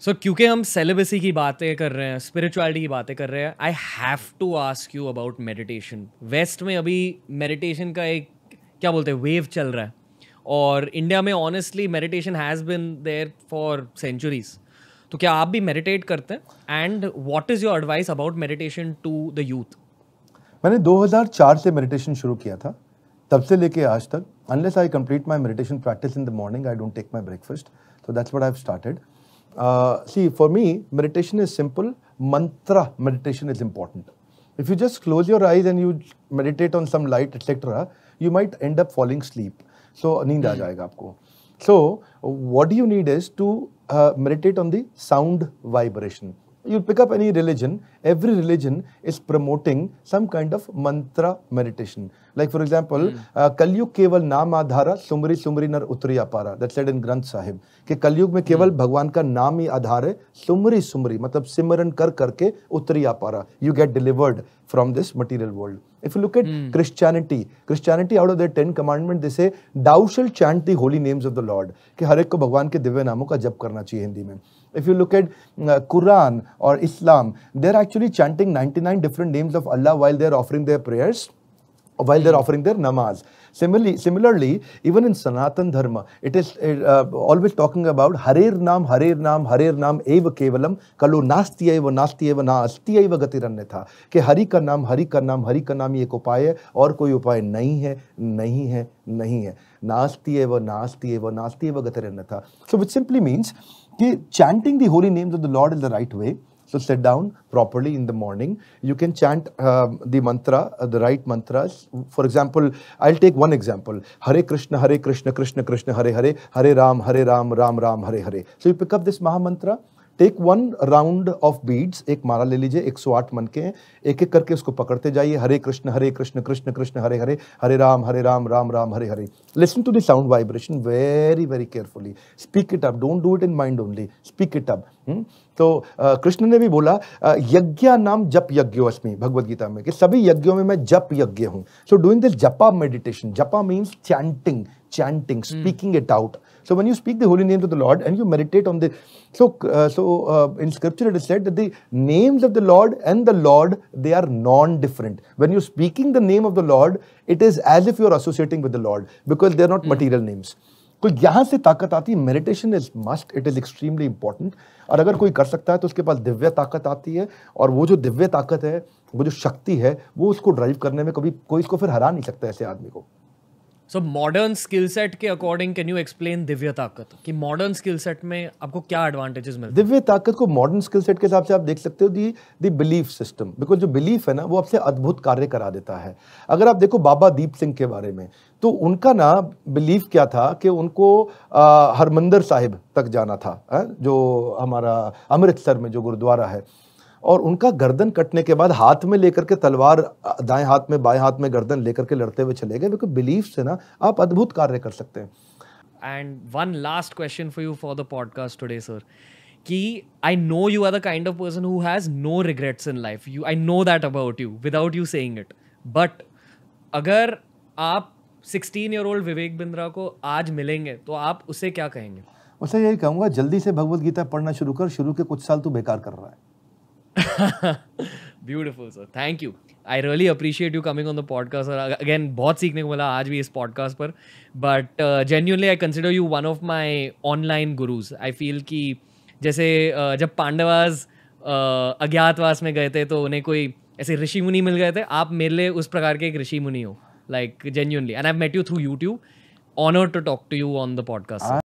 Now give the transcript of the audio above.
सो so, क्योंकि हम celibacy की बातें कर रहे हैं स्पिरिचुअलिटी की बातें कर रहे हैं I have to ask you about meditation West में अभी मेडिटेशन का एक क्या बोलते हैं वेव चल रहा है और इंडिया में honestly meditation has been there for centuries तो क्या आप भी मेडिटेट करते हैं and what is your advice about meditation to the youth मैंने 2004 से मेडिटेशन शुरू किया था तब से लेके आज तक unless I complete my meditation practice in the morning I don't take my breakfast so that's what I started Uh, see, for me, meditation is simple. Mantra meditation is important. If you just close your eyes and you meditate on some light, etc., you might end up falling asleep. So, hmm. aapko. So, what do you need is to uh, meditate on the sound vibration. you pick up any religion, every religion is promoting some kind of mantra meditation. Like for example, mm. uh, कलयुग केवल नाम आधारा सुमरी सुमरी नर उतरी अपारा that said in ग्रंथ साहिब कि कलयुग में केवल mm. भगवान का नाम ही आधार है सुमरी सुमरी मतलब सिमरन कर करके उतरी अपारा you get delivered from this material world If you look at mm. Christianity, Christianity out of their ten commandment, they say, "Thou shall chant the holy names of the Lord." कि हर एक को भगवान के दिव्य नामों का जप करना चाहिए हिंदी में. If you look at uh, Quran or Islam, they are actually chanting 99 different names of Allah while they are offering their prayers. mm. while they're offering their namaz. Similarly, similarly, even in Sanatan Dharma, it is uh, always talking about Harir Nam, Harir Nam, Harir Nam, Eva Kevalam, Kalu Nasti Eva, Nasti Eva, Nasti Eva Gatiranyatha, कि हरि का नाम हरि का नाम हरि का नाम ये एक उपाय है और कोई उपाय नहीं है नहीं है नहीं है नास्ति एव नास्ति एव नास्ति एव गतिरन्यथा सो विच सिंपली मीन्स कि chanting the holy names of the lord is the right way So sit down properly in the morning. You can chant uh, the mantra, uh, the right mantras. For example, I'll take one example. Hare Krishna, Hare Krishna, Krishna Krishna, Hare Hare, Hare Ram, Hare Ram, Ram Ram, Hare Hare. So you pick up this Maha Mantra take one round of beads एक माला ले लीजिए 108 मन के एक एक करके उसको पकड़ते जाइए Hare Krishna Hare Krishna Krishna Krishna Hare Hare Hare Rama Hare Rama Rama Rama Hare Hare listen to the sound vibration very very carefully speak it up don't do it in mind only speak it up तो कृष्ण ने भी बोला यज्ञ नाम जप यज्ञो अस्मी भगवदगीता में कि सभी यज्ञों में मैं जप यज्ञ हूँ so doing this japa meditation japa means chanting chanting, mm. speaking it out. So when you speak the holy name to the Lord and you meditate on the, so uh, so uh, in scripture it is said that the names of the Lord and the Lord they are non-different. When you speaking the name of the Lord, it is as if you are associating with the Lord because they are not mm. material names. तो यहाँ से ताकत आती है meditation is must it is extremely important और अगर कोई कर सकता है तो उसके पास दिव्य ताकत आती है और वो जो दिव्य ताकत है वो जो शक्ति है वो उसको ड्राइव करने में कभी कोई इसको फिर हरा नहीं सकता ऐसे आदमी को सो मॉडर्न स्किल सेट के अकॉर्डिंग कैन यू एक्सप्लेन दिव्य ताकत कि मॉडर्न स्किल सेट में आपको क्या एडवांटेजेस मिलते दिव्य ताकत को मॉडर्न स्किल सेट के हिसाब से आप देख सकते हो the the belief system because जो बिलीफ है ना वो आपसे अद्भुत कार्य करा देता है अगर आप देखो बाबा दीप सिंह के बारे में तो उनका ना बिलीफ क्या था कि उनको हरमंदर साहिब तक जाना था है? जो हमारा अमृतसर में जो गुरुद्वारा है और उनका गर्दन कटने के बाद हाथ में लेकर के तलवार दाएं हाथ में बाएं हाथ में गर्दन लेकर के लड़ते हुए चले गए बिकॉज बिलीफ से ना आप अद्भुत कार्य कर सकते हैं and one last question for you for the podcast today sir कि I know you are the kind of person who has no regrets in life you I know that about you without you saying it but अगर आप sixteen year old Vivek Bindra को आज मिलेंगे तो आप उसे क्या कहेंगे उसे यही कहूँगा जल्दी से भगवत गीता पढ़ना शुरू कर शुरू के कुछ साल तो बेकार कर रहा है beautiful sir thank you I really appreciate you coming on the podcast और अगेन बहुत सीखने को मिला आज भी इस पॉडकास्ट पर but genuinely I consider you one of my online gurus I feel कि जैसे uh, जब पांडवाज uh, अज्ञातवास में गए थे तो उन्हें कोई ऐसे ऋषि मुनि मिल गए थे आप मेरे लिए उस प्रकार के एक ऋषि मुनि हो like genuinely and I met you through YouTube honour to talk to you on the podcast